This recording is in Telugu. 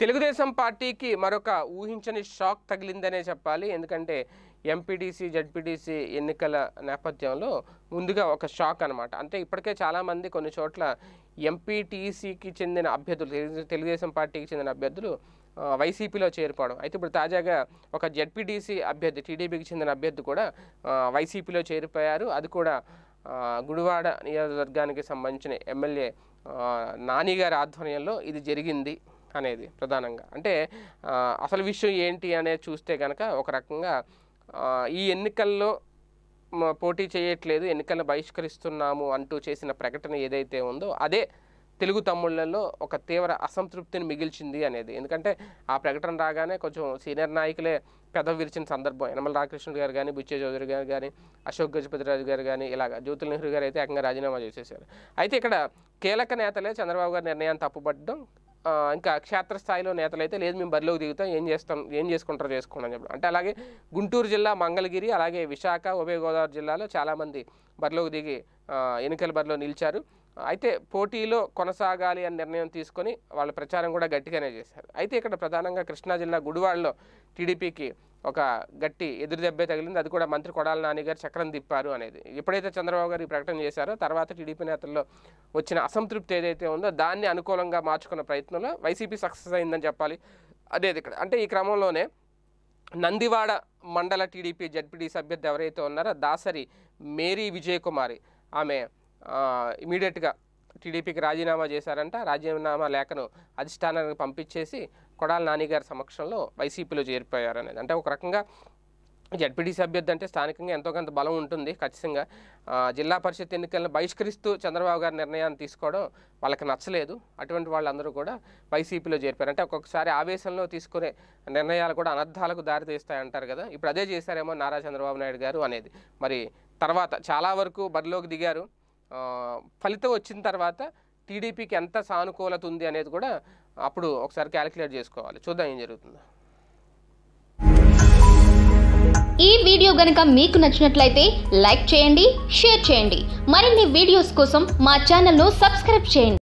తెలుగుదేశం పార్టీకి మరొక ఊహించని షాక్ తగిలిందనే చెప్పాలి ఎందుకంటే ఎంపీటీసీ జడ్పీటీసీ ఎన్నికల నేపథ్యంలో ముందుగా ఒక షాక్ అనమాట అంటే ఇప్పటికే చాలామంది కొన్ని చోట్ల ఎంపీటీసీకి చెందిన అభ్యర్థులు తెలుగుదేశం పార్టీకి చెందిన అభ్యర్థులు వైసీపీలో చేరిపోవడం అయితే ఇప్పుడు తాజాగా ఒక జడ్పీటీసీ అభ్యర్థి టీడీపీకి చెందిన అభ్యర్థి కూడా వైసీపీలో చేరిపోయారు అది కూడా గుడివాడ నియోజకవర్గానికి సంబంధించిన ఎమ్మెల్యే నానిగారి ఆధ్వర్యంలో ఇది జరిగింది అనేది ప్రధానంగా అంటే అసలు విషయం ఏంటి అనేది చూస్తే కనుక ఒక రకంగా ఈ ఎన్నికల్లో పోటీ చేయట్లేదు ఎన్నికలను బహిష్కరిస్తున్నాము అంటూ చేసిన ప్రకటన ఏదైతే ఉందో అదే తెలుగు తమ్ముళ్లలో ఒక తీవ్ర అసంతృప్తిని మిగిల్చింది అనేది ఎందుకంటే ఆ ప్రకటన రాగానే కొంచెం సీనియర్ నాయకులే పెద్ద విరిచిన సందర్భం యనమల రామకృష్ణుడు గారు కానీ బుచ్చే చౌదరి గారు కానీ అశోక్ గజపతిరాజు గారు కానీ ఇలాగ జ్యోతుల నెహ్రూ గారు అయితే ఏకంగా రాజీనామా చేసేశారు అయితే ఇక్కడ కీలక నేతలే చంద్రబాబు గారి నిర్ణయాన్ని తప్పుపట్టడం ఇంకా క్షేత్రస్థాయిలో అయితే లేదు మేము బరిలోకి దిగుతాం ఏం చేస్తాం ఏం చేసుకుంటారో చేసుకోండి అని చెప్పడం అంటే అలాగే గుంటూరు జిల్లా మంగళగిరి అలాగే విశాఖ ఉభయ గోదావరి జిల్లాలో చాలామంది బరిలోకి దిగి ఎన్నికల బరిలో నిలిచారు అయితే పోటీలో కొనసాగాలి అని నిర్ణయం తీసుకొని వాళ్ళ ప్రచారం కూడా గట్టిగానే చేశారు అయితే ఇక్కడ ప్రధానంగా కృష్ణా జిల్లా గుడివాడలో టీడీపీకి ఒక గట్టి ఎదురు దెబ్బే తగిలింది అది కూడా మంత్రి కొడాల నాని గారు చక్రం తిప్పారు అనేది ఎప్పుడైతే చంద్రబాబు గారు ఈ ప్రకటన చేశారో తర్వాత టీడీపీ నేతల్లో వచ్చిన అసంతృప్తి ఏదైతే ఉందో దాన్ని అనుకూలంగా మార్చుకున్న ప్రయత్నంలో వైసీపీ సక్సెస్ అయిందని చెప్పాలి అదేది ఇక్కడ అంటే ఈ క్రమంలోనే నందివాడ మండల టీడీపీ జడ్పీడీ సభ్యులు ఎవరైతే ఉన్నారో దాసరి మేరీ విజయకుమారి ఆమె ఇమీడియట్గా టీడీపీకి రాజీనామా చేశారంట రాజీనామా లేఖను అధిష్టానానికి పంపించేసి కొడాల నానిగారి సమక్షంలో వైసీపీలో చేరిపోయారనేది అంటే ఒక రకంగా జడ్పీటీసీ అభ్యర్థి అంటే స్థానికంగా ఎంతో కొంత బలం ఉంటుంది ఖచ్చితంగా జిల్లా పరిషత్ ఎన్నికలను బహిష్కరిస్తూ చంద్రబాబు గారి నిర్ణయాన్ని తీసుకోవడం వాళ్ళకి నచ్చలేదు అటువంటి వాళ్ళందరూ కూడా వైసీపీలో చేరిపారు అంటే ఒక్కొక్కసారి ఆవేశంలో తీసుకునే నిర్ణయాలు కూడా అనర్థాలకు దారితీస్తాయంటారు కదా ఇప్పుడు అదే చేశారేమో నారా చంద్రబాబు నాయుడు గారు అనేది మరి తర్వాత చాలా వరకు బరిలోకి దిగారు ఫలితం వచ్చిన తర్వాత టీడీపీకి ఎంత సానుకూలత ఉంది అనేది కూడా అప్పుడు ఒకసారి క్యాలిక్యులేట్ చేసుకోవాలి చూద్దాం ఏం జరుగుతుందో ఈ వీడియో గనక మీకు నచ్చినట్లయితే లైక్ చేయండి షేర్ చేయండి మరిన్ని వీడియోస్ కోసం మా ఛానల్ను సబ్స్క్రైబ్ చేయండి